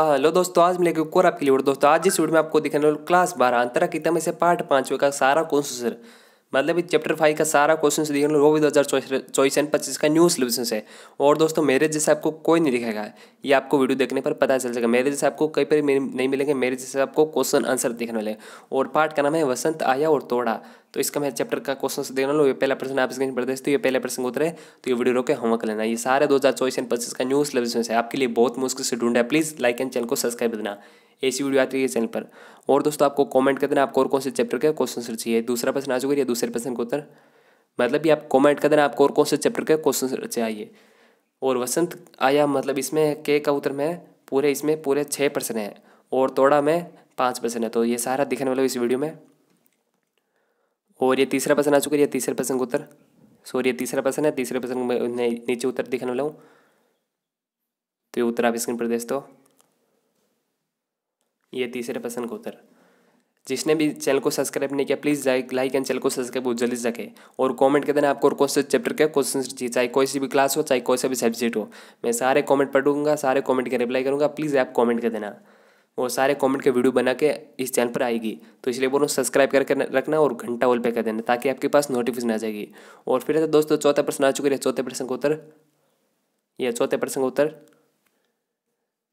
hello दोस्तों आज मैं लेकर कोर आपके लिए दोस्तों आज इस वीडियो में आपको दिखाने वाले क्लास बारह अंतरा तमें से पार्ट पांचवे का सारा क्वेश्चन मतलब इस चैप्टर फाइव का सारा क्वेश्चन दिखाने वो भी दो हज़ार चौबीस एंड पच्चीस का न्यू सोल्यूशन है और दोस्तों मेरे जैसे आपको कोई नहीं दिखेगा ये आपको वीडियो देखने पर पता चल जाएगा मेरे जैसे आपको कई पर नहीं मिलेंगे मेरे जैसे आपको क्वेश्चन आंसर दिखने वाले और पार्ट का नाम है वसंत आया और तोड़ा तो इसका मैं चैप्टर का क्वेश्चन देख लो ये पहला प्रश्न आप स्क्रीन पर देखते हो ये पहला प्रश्न उतरे तो ये वीडियो रोके होमवर्क लेना ये सारे दो हज़ार चौबीस एंड पच्चीस का न्यूज़ लेवल में से आपके लिए बहुत मुश्किल से ढूंढा है प्लीज़ लाइक एंड चैनल को सब्सक्राइब देना ऐसी वीडियो आती है चैनल पर और दोस्तों आपको कॉमेंट कर देना आपको और कौन से चैप्टर के क्वेश्चन चाहिए दूसरा प्रश्न आ चुका है दूसरे प्रश्न का उत्तर मतलब ये आप कॉमेंट कर देना आपको और कौन से चैप्टर के क्वेश्चन चाहिए और वसंत आया मतलब इसमें के का उत्तर में पूरे इसमें पूरे छः परसेंट है और तोड़ा में पाँच परसेंट है तो ये सारा दिखने वाला इस वीडियो में और ये तीसरा पर्सन आ चुका है या तीसरे पर्सन का उत्तर सॉरी ये तीसरा पर्सन है तीसरे पर्सन को मैं नीचे उत्तर दिखाने वाला हूँ तो ये उत्तर आप स्क्रीन पर देखते हो ये तीसरे पर्सन का उत्तर जिसने भी चैनल को सब्सक्राइब नहीं किया please like like and channel को सब्सक्राइब बहुत जल्दी सके और कमेंट कर देना आपको और क्वेश्चन चैप्टर के क्वेश्चन चाहिए चाहे कोई सी भी क्लास हो चाहे कोई सा भी सब्जेक्ट हो मैं सारे कमेंट पढ़ूंगा सारे कमेंट के रिप्लाई करूंगा प्लीज़ आप कमेंट कर देना वो सारे कमेंट के वीडियो बना के इस चैनल पर आएगी तो इसलिए बोलो सब्सक्राइब करके रखना और घंटा ऑल पे कर देना ताकि आपके पास नोटिफिकेशन आ जाएगी और फिर ऐसा दोस्तों चौथा प्रश्न आ चुके हैं चौथे प्रश्न का उत्तर यह चौथे प्रश्न का उत्तर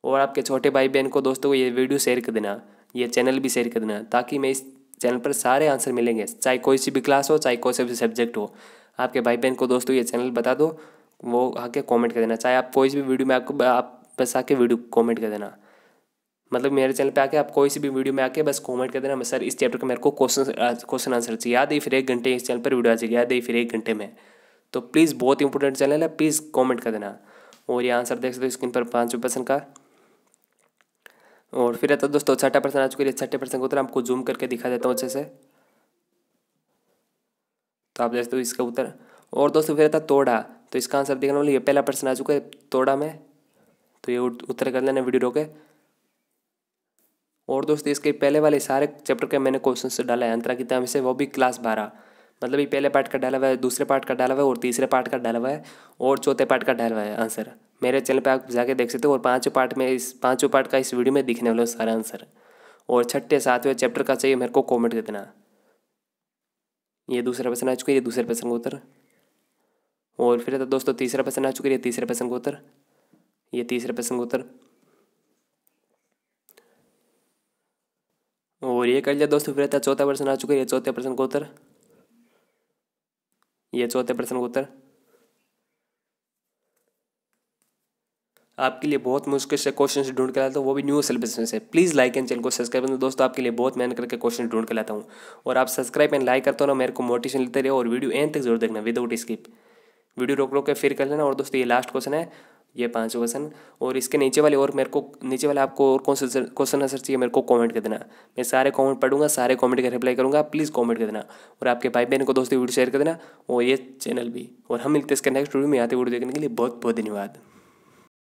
और आपके छोटे भाई बहन को दोस्तों को ये वीडियो शेयर कर देना ये चैनल भी शेयर कर देना ताकि मैं इस चैनल पर सारे आंसर मिलेंगे चाहे कोई सी भी क्लास हो चाहे कोई सा भी सब्जेक्ट हो आपके भाई बहन को दोस्तों ये चैनल बता दो वो आके कमेंट कर देना चाहे आप कोई भी वीडियो में आपको आप बस आके वीडियो कमेंट कर देना मतलब मेरे चैनल पे आके आप कोई सी भी वीडियो में आके बस कमेंट कर देना सर इस चैप्टर का मेरे को क्वेश्चन क्वेश्चन आंसर चाहिए याद ही फिर एक घंटे इस चैनल पर वीडियो आ जाएगी याद ही फिर एक घंटे में तो प्लीज़ बहुत इंपॉर्टेंट चैनल है प्लीज़ कॉमेंट कर देना और ये आंसर देख सकते हो स्क्रीन पर पाँच परसेंट का और फिर आता दोस्तों छठा पर्सन आ चुके हैं छठे पर्सन का उत्तर आपको जूम करके दिखा देता हूँ अच्छे से तो आप देख सकते हो इसका उत्तर और दोस्तों फिर आता तोड़ा तो इसका आंसर देखने वाले ये पहला पर्सन आ चुका है तोड़ा में तो ये उत्तर कर लेना वीडियो रोके और दोस्त इसके पहले वाले सारे चैप्टर के मैंने क्वेश्चन डाला है अंतरा किताब से वो भी क्लास बारह मतलब ये पहले पार्ट का डाला हुआ है दूसरे पार्ट का डाला हुआ है और तीसरे पार्ट का डाला हुआ है और चौथे पार्ट का डाला हुआ है आंसर मेरे चैनल पे आप जाके देख सकते हो और पांचों पार्ट में इस पांचों पार्ट का इस वीडियो में दिखने वाला सारा आंसर और छठे सातवें चैप्टर का चाहिए मेरे को कॉमेंट कर देना ये दूसरा प्रश्न आ चुका है ये दूसरे प्रश्न का उत्तर और फिर तो दोस्तों तीसरा प्रश्न आ चुका है ये तीसरे प्रश्न का उत्तर ये तीसरे प्रश्न का उत्तर और ये कर लिया दोस्तों फिर रहता है चौथा प्रश्न आ चुका है ये चौथे प्रश्न को उत्तर ये चौथे प्रश्न को उत्तर आपके लिए बहुत मुश्किल से क्वेश्चन ढूंढ कर लाता हूँ वो भी न्यू सिलेबस में से प्लीज़ लाइक एंड चैनल को सब्सक्राइब करना दोस्तों आपके लिए बहुत मेहनत करके क्वेश्चन ढूंढ कर लाता हूँ और आप सब्सक्राइब एंड लाइक करता हो ना मेरे को मोटिवेशन लेते रहे और वीडियो एंड तक जरूर देखना विदाउट स्किप वीडियो रोक रोक के फिर कर लेना और दोस्तों ये लास्ट क्वेश्चन है ये पांच क्वेश्चन और इसके नीचे वाले और मेरे को नीचे वाले आपको और कौन से क्वेश्चन आंसर चाहिए मेरे को कमेंट कर देना मैं सारे कमेंट पढ़ूंगा सारे कमेंट का रिप्लाई करूंगा प्लीज़ कमेंट कर देना और आपके भाई बहन को दोस्तों वीडियो शेयर कर देना और ये चैनल भी और हम मिलते हैं इसके नेक्स्ट वीडियो में आते वीडियो देखने के लिए बहुत बहुत धन्यवाद